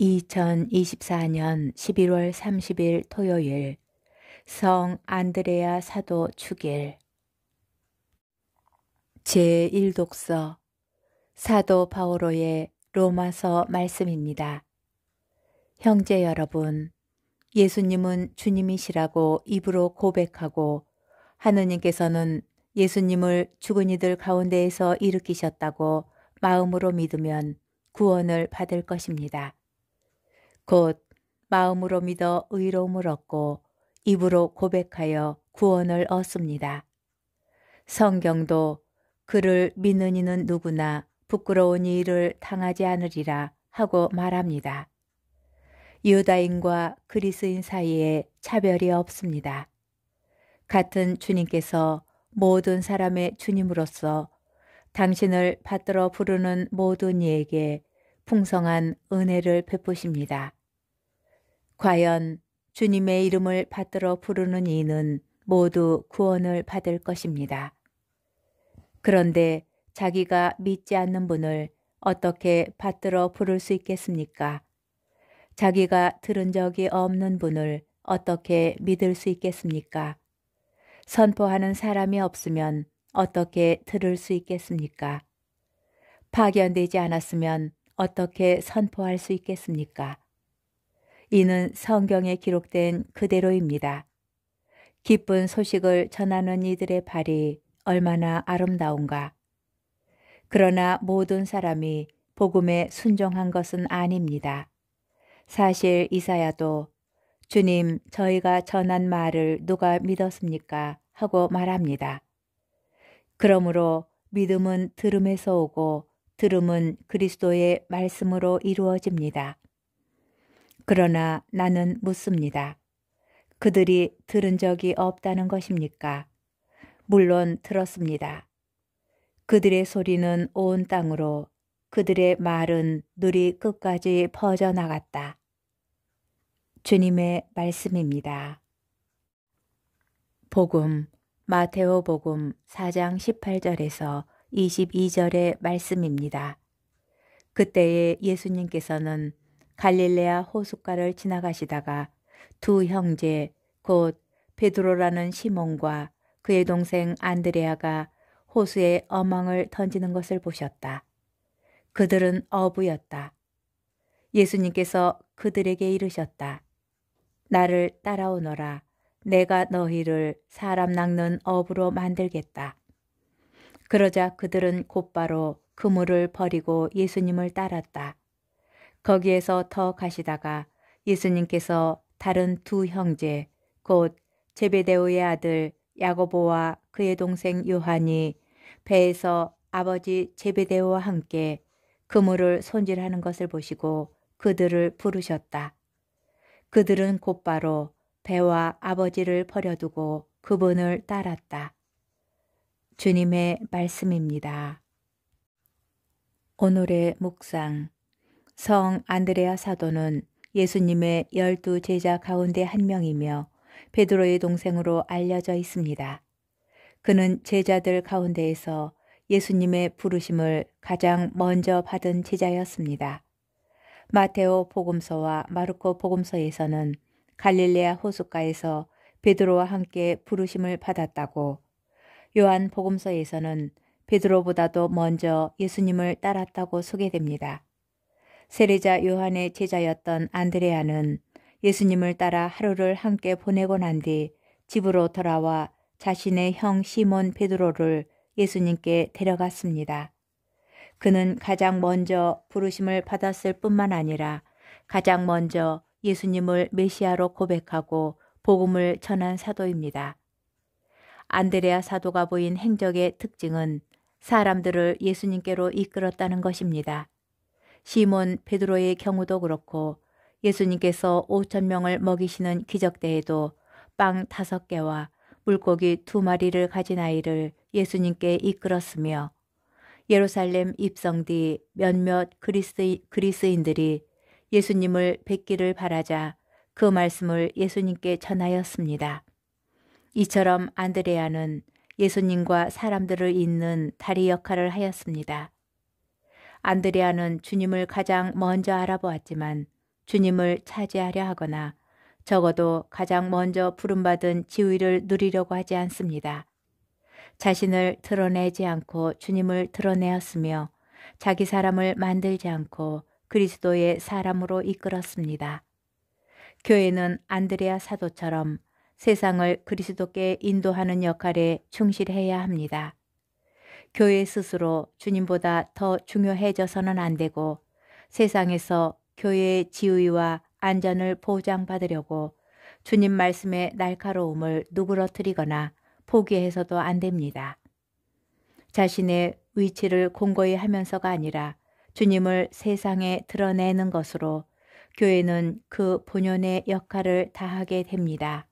2024년 11월 30일 토요일 성 안드레아 사도 축일 제1독서 사도 바오로의 로마서 말씀입니다. 형제 여러분, 예수님은 주님이시라고 입으로 고백하고 하느님께서는 예수님을 죽은 이들 가운데에서 일으키셨다고 마음으로 믿으면 구원을 받을 것입니다. 곧 마음으로 믿어 의로움을 얻고 입으로 고백하여 구원을 얻습니다. 성경도 그를 믿는 이는 누구나 부끄러운 일을 당하지 않으리라 하고 말합니다. 유다인과 그리스인 사이에 차별이 없습니다. 같은 주님께서 모든 사람의 주님으로서 당신을 받들어 부르는 모든 이에게 풍성한 은혜를 베푸십니다. 과연 주님의 이름을 받들어 부르는 이는 모두 구원을 받을 것입니다. 그런데 자기가 믿지 않는 분을 어떻게 받들어 부를 수 있겠습니까? 자기가 들은 적이 없는 분을 어떻게 믿을 수 있겠습니까? 선포하는 사람이 없으면 어떻게 들을 수 있겠습니까? 파견되지 않았으면 어떻게 선포할 수 있겠습니까? 이는 성경에 기록된 그대로입니다. 기쁜 소식을 전하는 이들의 발이 얼마나 아름다운가. 그러나 모든 사람이 복음에 순종한 것은 아닙니다. 사실 이사야도 주님, 저희가 전한 말을 누가 믿었습니까? 하고 말합니다. 그러므로 믿음은 들음에서 오고 들음은 그리스도의 말씀으로 이루어집니다. 그러나 나는 묻습니다. 그들이 들은 적이 없다는 것입니까? 물론 들었습니다. 그들의 소리는 온 땅으로 그들의 말은 누리 끝까지 퍼져나갔다. 주님의 말씀입니다. 복음 마테오 복음 4장 18절에서 22절의 말씀입니다. 그때에 예수님께서는 갈릴레아 호숫가를 지나가시다가 두 형제 곧 베드로라는 시몬과 그의 동생 안드레아가 호수에 어망을 던지는 것을 보셨다. 그들은 어부였다. 예수님께서 그들에게 이르셨다. 나를 따라오너라. 내가 너희를 사람 낚는 어부로 만들겠다. 그러자 그들은 곧바로 그물을 버리고 예수님을 따랐다. 거기에서 더 가시다가 예수님께서 다른 두 형제 곧 제베데오의 아들 야고보와 그의 동생 요한이 배에서 아버지 제베데오와 함께 그물을 손질하는 것을 보시고 그들을 부르셨다. 그들은 곧바로 배와 아버지를 버려두고 그분을 따랐다. 주님의 말씀입니다. 오늘의 묵상 성 안드레아 사도는 예수님의 열두 제자 가운데 한 명이며 베드로의 동생으로 알려져 있습니다. 그는 제자들 가운데에서 예수님의 부르심을 가장 먼저 받은 제자였습니다. 마테오 복음서와 마르코 복음서에서는 갈릴레아 호숫가에서 베드로와 함께 부르심을 받았다고 요한 복음서에서는 베드로보다도 먼저 예수님을 따랐다고 소개됩니다. 세례자 요한의 제자였던 안드레아는 예수님을 따라 하루를 함께 보내고 난 뒤 집으로 돌아와 자신의 형 시몬 베드로를 예수님께 데려갔습니다. 그는 가장 먼저 부르심을 받았을 뿐만 아니라 가장 먼저 예수님을 메시아로 고백하고 복음을 전한 사도입니다. 안드레아 사도가 보인 행적의 특징은 사람들을 예수님께로 이끌었다는 것입니다. 시몬 베드로의 경우도 그렇고 예수님께서 5천 명을 먹이시는 기적대에도 빵 다섯 개와 물고기 두 마리를 가진 아이를 예수님께 이끌었으며 예루살렘 입성 뒤 몇몇 그리스, 그리스인들이 예수님을 뵙기를 바라자 그 말씀을 예수님께 전하였습니다. 이처럼 안드레아는 예수님과 사람들을 잇는 다리 역할을 하였습니다. 안드레아는 주님을 가장 먼저 알아보았지만 주님을 차지하려 하거나 적어도 가장 먼저 부름받은 지위를 누리려고 하지 않습니다. 자신을 드러내지 않고 주님을 드러내었으며 자기 사람을 만들지 않고 그리스도의 사람으로 이끌었습니다. 교회는 안드레아 사도처럼 세상을 그리스도께 인도하는 역할에 충실해야 합니다. 교회 스스로 주님보다 더 중요해져서는 안 되고 세상에서 교회의 지위와 안전을 보장받으려고 주님 말씀의 날카로움을 누그러뜨리거나 포기해서도 안 됩니다. 자신의 위치를 공고히 하면서가 아니라 주님을 세상에 드러내는 것으로 교회는 그 본연의 역할을 다하게 됩니다.